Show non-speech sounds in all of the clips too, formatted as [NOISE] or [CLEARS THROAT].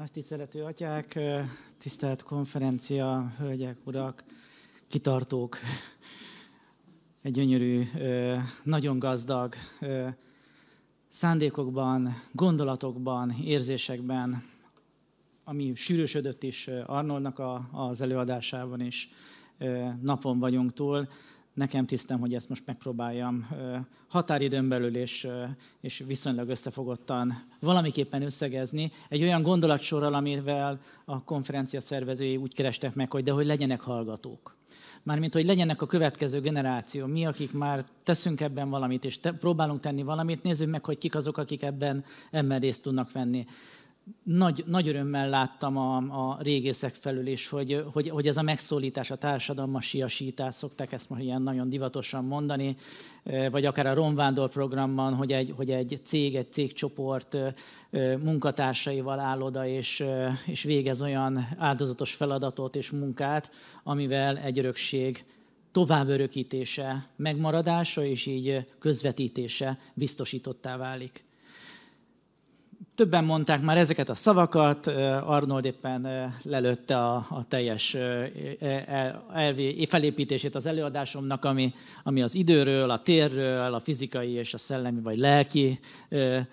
Nagy tisztelető atyák, tisztelt konferencia, hölgyek, urak, kitartók. Egy gyönyörű, nagyon gazdag szándékokban, gondolatokban, érzésekben, ami sűrűsödött is Arnoldnak az előadásában is, napon vagyunk túl nekem tisztem, hogy ezt most megpróbáljam határidőn belül és, és viszonylag összefogottan valamiképpen összegezni. Egy olyan gondolatsorral, amivel a konferencia szervezői úgy kerestek meg, hogy de hogy legyenek hallgatók. Mármint, hogy legyenek a következő generáció, mi, akik már teszünk ebben valamit, és te, próbálunk tenni valamit, nézzük meg, hogy kik azok, akik ebben, ebben részt tudnak venni nagy, nagy örömmel láttam a, a régészek felül is, hogy, hogy, hogy ez a megszólítás, a siasítás, szokták ezt most ilyen nagyon divatosan mondani, vagy akár a Romvándor programban, hogy egy, hogy egy cég, egy cégcsoport munkatársaival áll oda, és, és végez olyan áldozatos feladatot és munkát, amivel egy örökség örökítése, megmaradása és így közvetítése biztosítottá válik többen mondták már ezeket a szavakat, Arnold éppen lelőtte a, a teljes e, e, elvi felépítését az előadásomnak, ami, ami az időről, a térről, a fizikai és a szellemi vagy lelki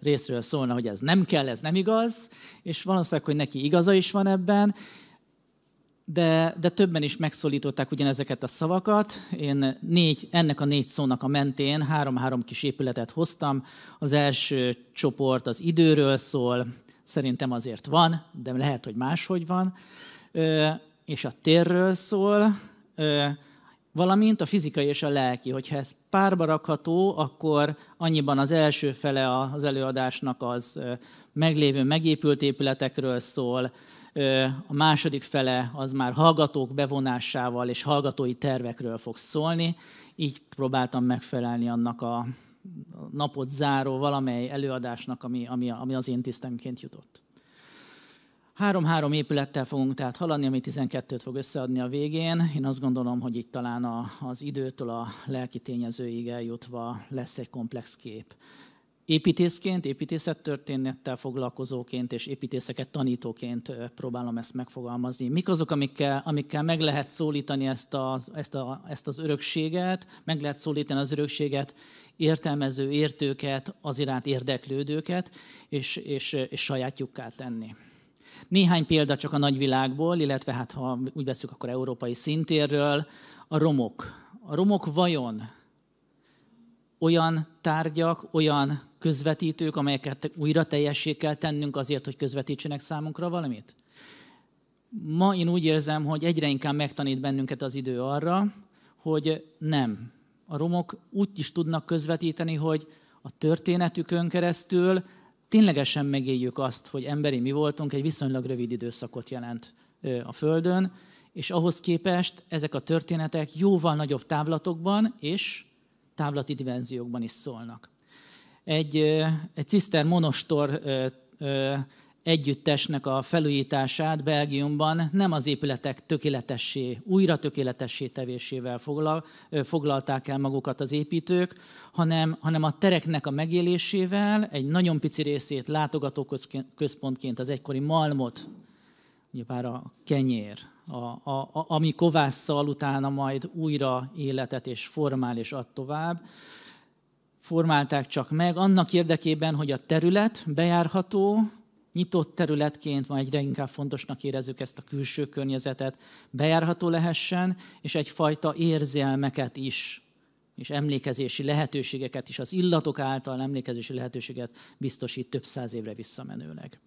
részről szólna, hogy ez nem kell, ez nem igaz, és valószínűleg, hogy neki igaza is van ebben, de, de többen is megszólították ugyanezeket a szavakat. Én négy, ennek a négy szónak a mentén három-három kis épületet hoztam. Az első csoport az időről szól, szerintem azért van, de lehet, hogy máshogy van, ö, és a térről szól, ö, valamint a fizikai és a lelki. Hogyha ez párba rakható, akkor annyiban az első fele az előadásnak az meglévő megépült épületekről szól, a második fele az már hallgatók bevonásával és hallgatói tervekről fog szólni. Így próbáltam megfelelni annak a napot záró valamely előadásnak, ami, ami, ami az én tisztemként jutott. Három-három épülettel fogunk tehát haladni, ami 12-t fog összeadni a végén. Én azt gondolom, hogy itt talán a, az időtől a lelki tényezőig eljutva lesz egy komplex kép építészként, építészettörténettel foglalkozóként és építészeket tanítóként próbálom ezt megfogalmazni. Mik azok, amikkel, amikkel meg lehet szólítani ezt az, ezt, a, ezt az örökséget, meg lehet szólítani az örökséget, értelmező értőket, az iránt érdeklődőket, és, és, és sajátjukká tenni. Néhány példa csak a nagyvilágból, illetve hát ha úgy veszük, akkor európai szintérről, a romok. A romok vajon olyan tárgyak, olyan közvetítők, amelyeket újra teljessé kell tennünk azért, hogy közvetítsenek számunkra valamit? Ma én úgy érzem, hogy egyre inkább megtanít bennünket az idő arra, hogy nem. A romok úgy is tudnak közvetíteni, hogy a történetükön keresztül ténylegesen megéljük azt, hogy emberi mi voltunk, egy viszonylag rövid időszakot jelent a Földön, és ahhoz képest ezek a történetek jóval nagyobb távlatokban és távlati dimenziókban is szólnak. Egy, egy Ciszter Monostor együttesnek a felújítását Belgiumban nem az épületek tökéletessé, újra tökéletessé tevésével foglal, foglalták el magukat az építők, hanem, hanem a tereknek a megélésével egy nagyon pici részét látogatóközpontként az egykori malmot, nyilván a kenyér, a, a, a, ami kovásszal utána majd újra életet és formál és ad tovább. Formálták csak meg annak érdekében, hogy a terület bejárható, nyitott területként, ma egyre inkább fontosnak érezzük ezt a külső környezetet, bejárható lehessen, és egyfajta érzelmeket is, és emlékezési lehetőségeket is, az illatok által emlékezési lehetőséget biztosít több száz évre visszamenőleg.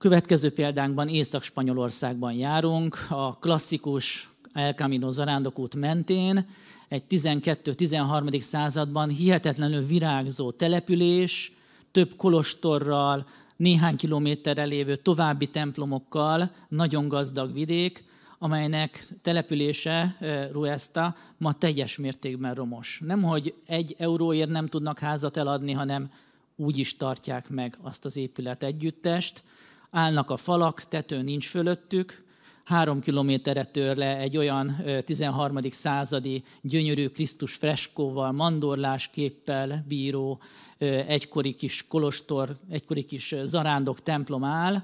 Következő példánkban Észak-Spanyolországban járunk, a klasszikus El Camino zarándokút mentén, egy 12-13. században hihetetlenül virágzó település, több kolostorral, néhány kilométerre lévő további templomokkal, nagyon gazdag vidék, amelynek települése, eh, Ruesta, ma teljes mértékben romos. Nem, hogy egy euróért nem tudnak házat eladni, hanem úgy is tartják meg azt az épület együttest, állnak a falak, tető nincs fölöttük, három kilométerre tör le egy olyan 13. századi gyönyörű Krisztus freskóval, mandorlásképpel bíró egykori kis kolostor, egykori kis zarándok templom áll,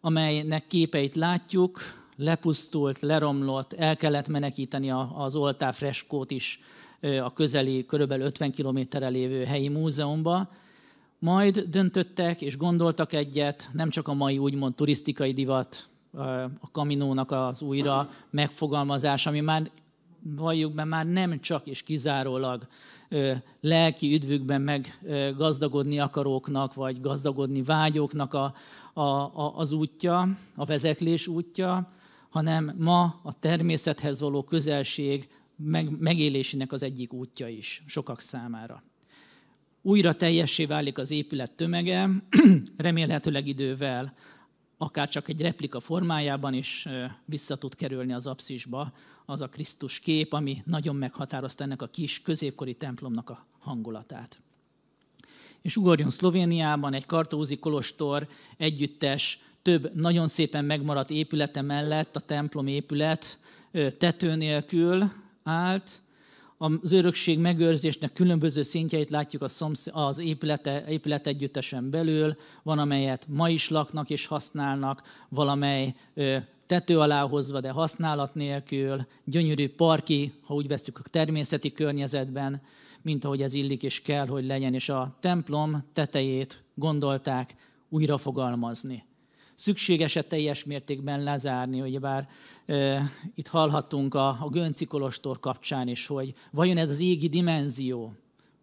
amelynek képeit látjuk, lepusztult, leromlott, el kellett menekíteni az oltár freskót is a közeli, körülbelül 50 kilométerre lévő helyi múzeumba, majd döntöttek és gondoltak egyet, nem csak a mai úgymond turisztikai divat, a kaminónak az újra megfogalmazás, ami már valljuk be, már nem csak és kizárólag lelki üdvükben meg gazdagodni akaróknak, vagy gazdagodni vágyóknak a, a, a, az útja, a vezeklés útja, hanem ma a természethez való közelség meg, megélésének az egyik útja is sokak számára. Újra teljessé válik az épület tömege, [CLEARS THROAT] remélhetőleg idővel akár csak egy replika formájában is vissza tud kerülni az apszisba az a Krisztus kép, ami nagyon meghatározta ennek a kis középkori templomnak a hangulatát. És ugorjon Szlovéniában, egy kartózi kolostor együttes, több nagyon szépen megmaradt épülete mellett a templom épület tető nélkül állt, az örökség megőrzésnek különböző szintjeit látjuk az épülete, épület együttesen belül, van amelyet ma is laknak és használnak, valamely tető alá hozva, de használat nélkül, gyönyörű parki, ha úgy veszük a természeti környezetben, mint ahogy ez illik és kell, hogy legyen, és a templom tetejét gondolták újra fogalmazni szükséges-e teljes mértékben lezárni, bár e, itt hallhatunk a, a Gönci Kolostor kapcsán is, hogy vajon ez az égi dimenzió,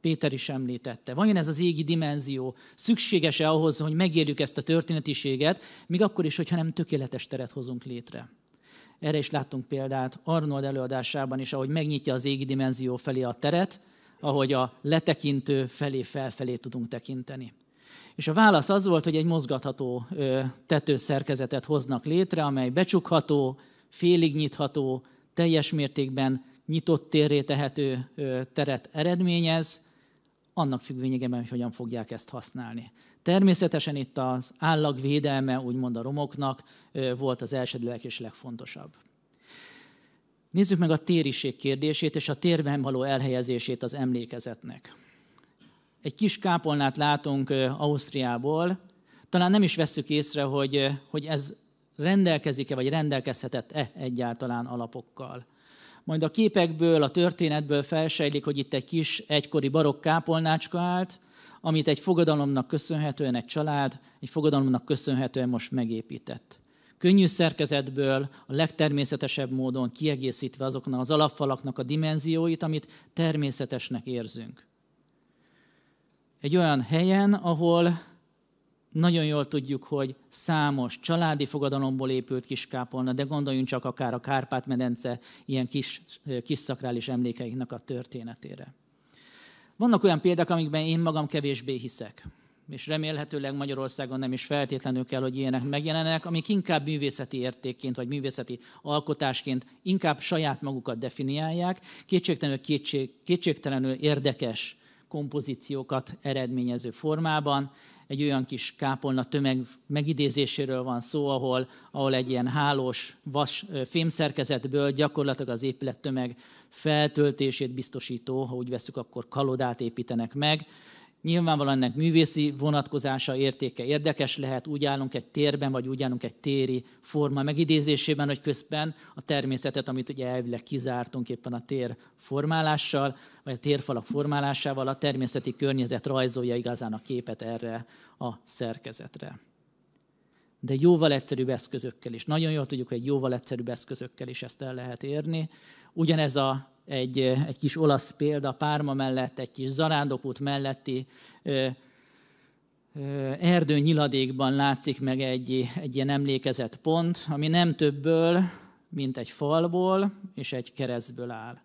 Péter is említette. Vajon ez az égi dimenzió szükséges-e ahhoz, hogy megérjük ezt a történetiséget, még akkor is, hogyha nem tökéletes teret hozunk létre? Erre is láttunk példát Arnold előadásában is, ahogy megnyitja az égi dimenzió felé a teret, ahogy a letekintő felé felfelé tudunk tekinteni. És a válasz az volt, hogy egy mozgatható tetőszerkezetet hoznak létre, amely becsukható, félig nyitható, teljes mértékben nyitott térré tehető teret eredményez, annak függvényében, hogy hogyan fogják ezt használni. Természetesen itt az állagvédelme, úgymond a romoknak volt az elsődleges és legfontosabb. Nézzük meg a tériség kérdését és a térben való elhelyezését az emlékezetnek egy kis kápolnát látunk Ausztriából, talán nem is vesszük észre, hogy, hogy ez rendelkezik-e, vagy rendelkezhetett-e egyáltalán alapokkal. Majd a képekből, a történetből felsejlik, hogy itt egy kis egykori barokk kápolnácska állt, amit egy fogadalomnak köszönhetően egy család, egy fogadalomnak köszönhetően most megépített. Könnyű szerkezetből, a legtermészetesebb módon kiegészítve azoknak az alapfalaknak a dimenzióit, amit természetesnek érzünk egy olyan helyen, ahol nagyon jól tudjuk, hogy számos családi fogadalomból épült kápolna, de gondoljunk csak akár a Kárpát-medence ilyen kis, kis szakrális emlékeinknek a történetére. Vannak olyan példák, amikben én magam kevésbé hiszek, és remélhetőleg Magyarországon nem is feltétlenül kell, hogy ilyenek megjelenek, amik inkább művészeti értékként vagy művészeti alkotásként inkább saját magukat definiálják, kétségtelenül, kétség, kétségtelenül érdekes kompozíciókat eredményező formában. Egy olyan kis kápolna tömeg megidézéséről van szó, ahol, ahol egy ilyen hálós vas fémszerkezetből gyakorlatilag az épület tömeg feltöltését biztosító, ha úgy veszük, akkor kalodát építenek meg, Nyilvánvalóan ennek művészi vonatkozása, értéke érdekes lehet, úgy állunk egy térben, vagy úgy állunk egy téri forma megidézésében, hogy közben a természetet, amit ugye elvileg kizártunk éppen a tér formálással, vagy a térfalak formálásával, a természeti környezet rajzolja igazán a képet erre a szerkezetre de jóval egyszerűbb eszközökkel is. Nagyon jól tudjuk, hogy jóval egyszerűbb eszközökkel is ezt el lehet érni. Ugyanez a, egy, egy kis olasz példa, Párma mellett, egy kis zarándokút melletti ö, ö, erdő nyiladékban látszik meg egy, egy ilyen emlékezett pont, ami nem többből, mint egy falból és egy keresztből áll.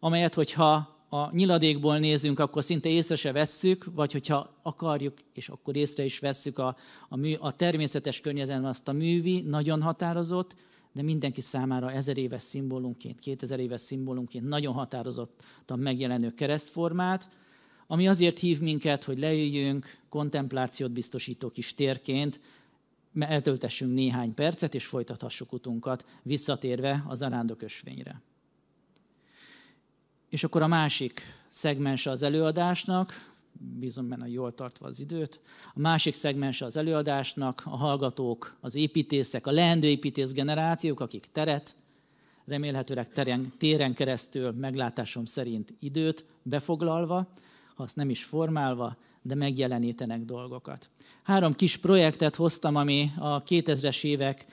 Amelyet, hogyha a nyiladékból nézünk, akkor szinte észre se vesszük, vagy hogyha akarjuk, és akkor észre is vesszük a, a, mű, a természetes környezetben azt a művi, nagyon határozott, de mindenki számára ezer éves szimbólumként, kétezer éves szimbólumként nagyon határozottan megjelenő keresztformát, ami azért hív minket, hogy leüljünk, kontemplációt biztosító kis térként, eltöltessünk néhány percet, és folytathassuk utunkat, visszatérve az arándokösvényre. És akkor a másik szegmense az előadásnak, bízom benne, jól tartva az időt. A másik szegmense az előadásnak, a hallgatók, az építészek, a leendő építész generációk, akik teret, remélhetőleg teren, téren keresztül meglátásom szerint időt befoglalva, ha azt nem is formálva, de megjelenítenek dolgokat. Három kis projektet hoztam, ami a 2000-es évek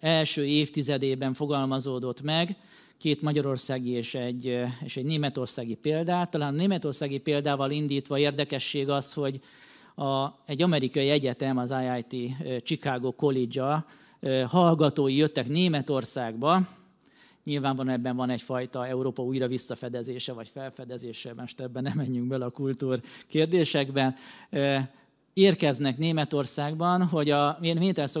első évtizedében fogalmazódott meg, két magyarországi és egy, és egy németországi példát. Talán a németországi példával indítva érdekesség az, hogy a, egy amerikai egyetem, az IIT Chicago College-a hallgatói jöttek Németországba, Nyilvánvalóan ebben van egyfajta Európa újra visszafedezése, vagy felfedezése, most ebben nem menjünk bele a kultúr kérdésekben. Érkeznek Németországban, hogy a,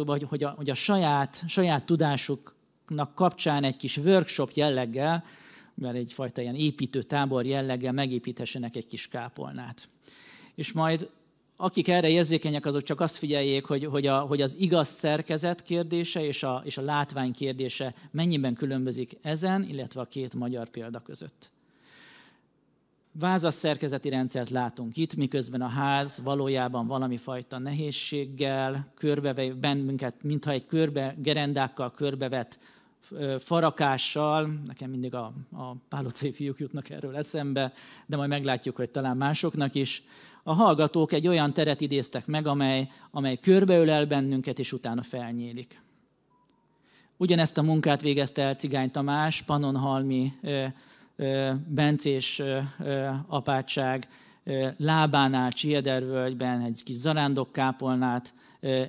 hogy, hogy, a, hogy a saját, saját tudásuk nak kapcsán egy kis workshop jelleggel, mivel egyfajta ilyen építő tábor jelleggel megépíthessenek egy kis kápolnát. És majd akik erre érzékenyek, azok csak azt figyeljék, hogy, hogy, a, hogy az igaz szerkezet kérdése és a, és a látvány kérdése mennyiben különbözik ezen, illetve a két magyar példa között. Vázas szerkezeti rendszert látunk itt, miközben a ház valójában valami fajta nehézséggel, körbevej, bennünket, mintha egy körbe, gerendákkal körbevet farakással, nekem mindig a, a pálocé fiúk jutnak erről eszembe, de majd meglátjuk, hogy talán másoknak is. A hallgatók egy olyan teret idéztek meg, amely, amely körbeölel bennünket, és utána felnyílik. Ugyanezt a munkát végezte el Cigány Tamás, Panonhalmi Bencés apátság lábánál, Csiedervölgyben egy kis zarándokkápolnát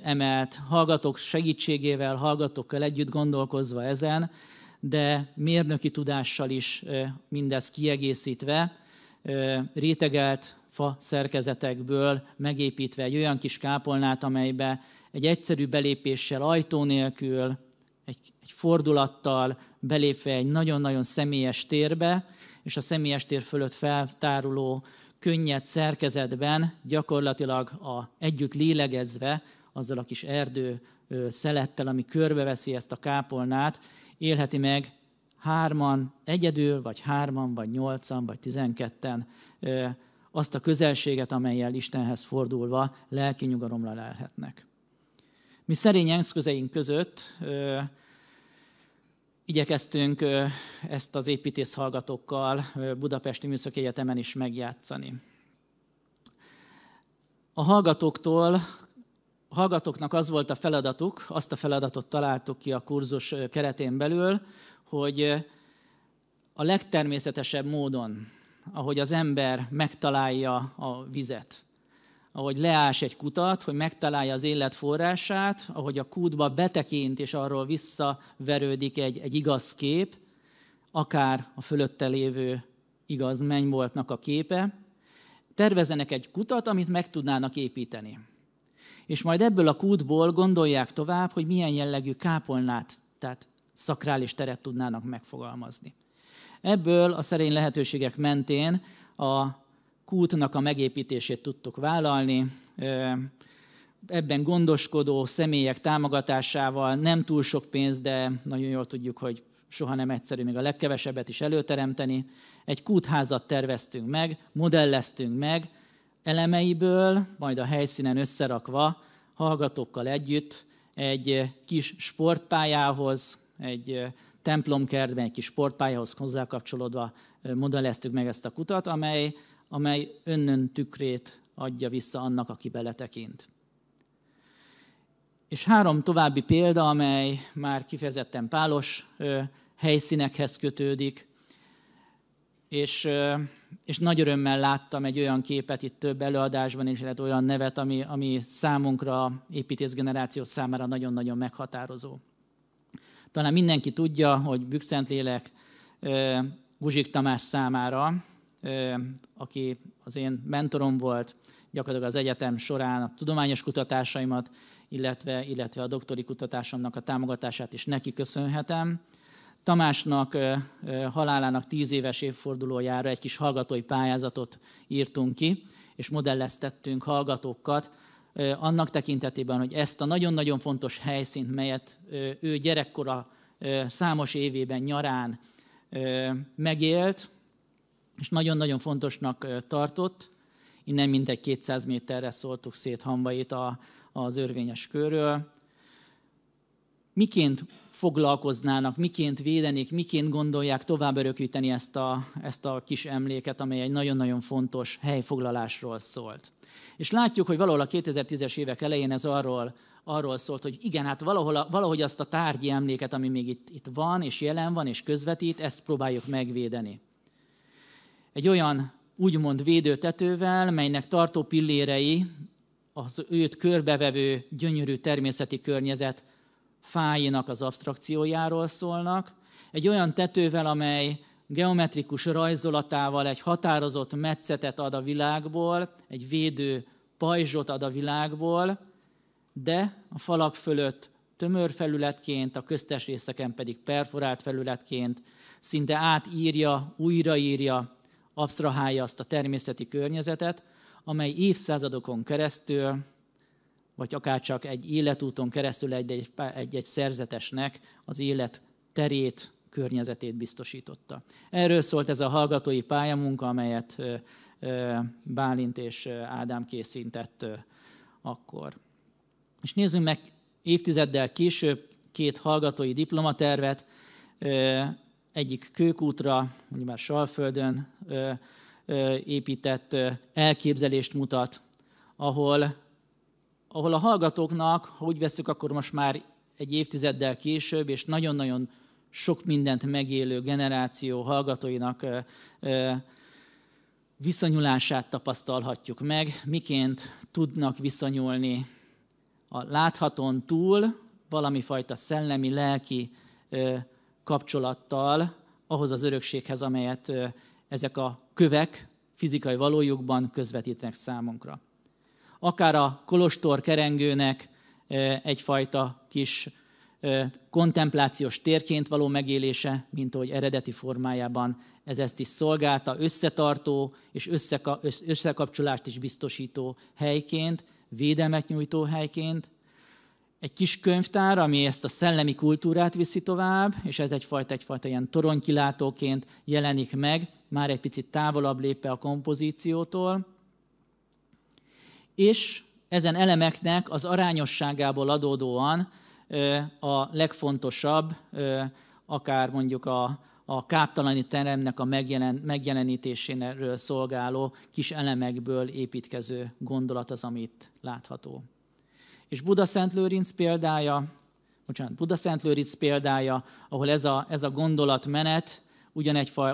emelt, hallgatók segítségével, hallgatókkal együtt gondolkozva ezen, de mérnöki tudással is mindez kiegészítve, rétegelt fa szerkezetekből megépítve egy olyan kis kápolnát, amelybe egy egyszerű belépéssel, ajtó nélkül, egy, egy fordulattal belépve egy nagyon-nagyon személyes térbe, és a személyes tér fölött feltáruló könnyed szerkezetben, gyakorlatilag a, együtt lélegezve, azzal a kis erdő szelettel, ami körbeveszi ezt a kápolnát, élheti meg hárman egyedül, vagy hárman, vagy nyolcan, vagy tizenketten azt a közelséget, amelyel Istenhez fordulva lelki nyugalomra lelhetnek. Mi szerény eszközeink között igyekeztünk ezt az építész hallgatókkal Budapesti Műszaki Egyetemen is megjátszani. A hallgatóktól, a hallgatóknak az volt a feladatuk, azt a feladatot találtuk ki a kurzus keretén belül, hogy a legtermészetesebb módon, ahogy az ember megtalálja a vizet, ahogy leás egy kutat, hogy megtalálja az élet forrását, ahogy a kútba betekint, és arról visszaverődik egy, egy igaz kép, akár a fölötte lévő igaz mennyboltnak a képe, tervezenek egy kutat, amit meg tudnának építeni. És majd ebből a kútból gondolják tovább, hogy milyen jellegű kápolnát, tehát szakrális teret tudnának megfogalmazni. Ebből a szerény lehetőségek mentén a kútnak a megépítését tudtuk vállalni. Ebben gondoskodó személyek támogatásával nem túl sok pénz, de nagyon jól tudjuk, hogy soha nem egyszerű még a legkevesebbet is előteremteni. Egy kútházat terveztünk meg, modelleztünk meg, elemeiből, majd a helyszínen összerakva, hallgatókkal együtt egy kis sportpályához, egy templomkertben, egy kis sportpályához hozzákapcsolódva modelleztük meg ezt a kutat, amely amely önnön tükrét adja vissza annak, aki beletekint. És három további példa, amely már kifejezetten pálos helyszínekhez kötődik, és, és nagy örömmel láttam egy olyan képet itt több előadásban, és lehet olyan nevet, ami, ami számunkra, építészgeneráció számára nagyon-nagyon meghatározó. Talán mindenki tudja, hogy Bükszentlélek Lélek Guzsik Tamás számára aki az én mentorom volt gyakorlatilag az egyetem során a tudományos kutatásaimat, illetve, illetve a doktori kutatásomnak a támogatását is neki köszönhetem. Tamásnak halálának tíz éves évfordulójára egy kis hallgatói pályázatot írtunk ki, és modelleztettünk hallgatókat, annak tekintetében, hogy ezt a nagyon-nagyon fontos helyszínt, melyet ő gyerekkora számos évében nyarán megélt, és nagyon-nagyon fontosnak tartott, innen mindegy 200 méterre szóltuk szét hambait a, az örvényes körről. Miként foglalkoznának, miként védenék, miként gondolják tovább örökíteni ezt a, ezt a kis emléket, amely egy nagyon-nagyon fontos helyfoglalásról szólt. És látjuk, hogy valahol a 2010-es évek elején ez arról, arról szólt, hogy igen, hát valahol, valahogy azt a tárgyi emléket, ami még itt, itt van, és jelen van, és közvetít, ezt próbáljuk megvédeni egy olyan úgymond védőtetővel, melynek tartó pillérei az őt körbevevő gyönyörű természeti környezet fáinak az abstrakciójáról szólnak, egy olyan tetővel, amely geometrikus rajzolatával egy határozott metszetet ad a világból, egy védő pajzsot ad a világból, de a falak fölött tömör felületként, a köztes részeken pedig perforált felületként szinte átírja, újraírja absztrahálja azt a természeti környezetet, amely évszázadokon keresztül, vagy akár csak egy életúton keresztül egy-egy szerzetesnek az élet terét, környezetét biztosította. Erről szólt ez a hallgatói pályamunka, amelyet Bálint és Ádám készített akkor. És nézzünk meg évtizeddel később két hallgatói diplomatervet, egyik kőkútra, mondjuk már Salföldön épített elképzelést mutat, ahol, ahol a hallgatóknak, ha úgy veszük, akkor most már egy évtizeddel később, és nagyon-nagyon sok mindent megélő generáció hallgatóinak viszonyulását tapasztalhatjuk meg, miként tudnak viszonyulni a láthatón túl valami fajta szellemi, lelki kapcsolattal ahhoz az örökséghez, amelyet ezek a kövek fizikai valójukban közvetítenek számunkra. Akár a kolostor kerengőnek egyfajta kis kontemplációs térként való megélése, mint ahogy eredeti formájában ez ezt is szolgálta, összetartó és összekapcsolást is biztosító helyként, védelmet nyújtó helyként, egy kis könyvtár, ami ezt a szellemi kultúrát viszi tovább, és ez egyfajta, egyfajta ilyen toronykilátóként jelenik meg, már egy picit távolabb lépve a kompozíciótól. És ezen elemeknek az arányosságából adódóan a legfontosabb, akár mondjuk a, a káptalani teremnek a megjelen, megjelenítéséről szolgáló kis elemekből építkező gondolat az, amit látható. És Buda Szent Lőrinc példája, bocsánat, Buda Szent Lőrinc példája, ahol ez a, ez a gondolatmenet ugyanegy, faj,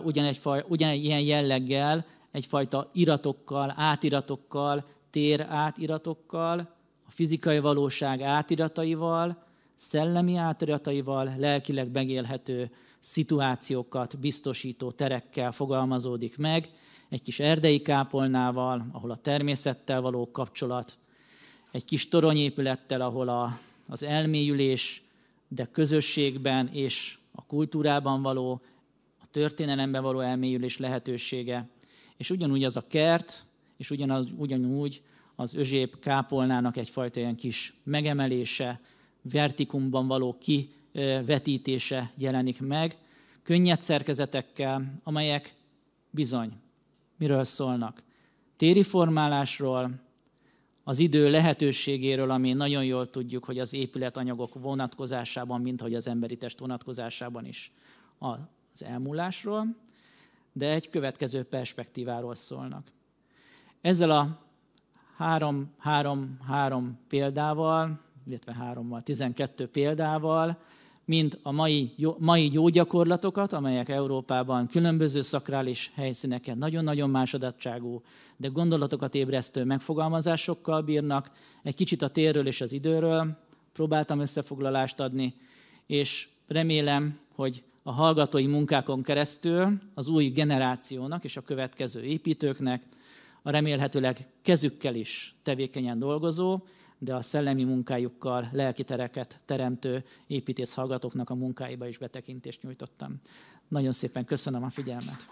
ugyanegy ilyen jelleggel, egyfajta iratokkal, átiratokkal, tér átiratokkal, a fizikai valóság átirataival, szellemi átirataival, lelkileg megélhető szituációkat biztosító terekkel fogalmazódik meg, egy kis erdei kápolnával, ahol a természettel való kapcsolat, egy kis toronyépülettel, ahol a, az elmélyülés, de közösségben és a kultúrában való, a történelemben való elmélyülés lehetősége. És ugyanúgy az a kert, és ugyanaz, ugyanúgy az özsép kápolnának egyfajta ilyen kis megemelése, vertikumban való kivetítése jelenik meg, könnyed szerkezetekkel, amelyek bizony, miről szólnak? Téri formálásról, az idő lehetőségéről, ami nagyon jól tudjuk, hogy az épületanyagok vonatkozásában, mint hogy az emberi test vonatkozásában is az elmúlásról, de egy következő perspektíváról szólnak. Ezzel a három-három-három példával, illetve hárommal, tizenkettő példával mind a mai, jó, mai jó gyakorlatokat, amelyek Európában különböző szakrális helyszíneken nagyon-nagyon másodatságú, de gondolatokat ébresztő megfogalmazásokkal bírnak. Egy kicsit a térről és az időről próbáltam összefoglalást adni, és remélem, hogy a hallgatói munkákon keresztül az új generációnak és a következő építőknek, a remélhetőleg kezükkel is tevékenyen dolgozó de a szellemi munkájukkal lelkitereket teremtő építész hallgatóknak a munkáiba is betekintést nyújtottam. Nagyon szépen köszönöm a figyelmet.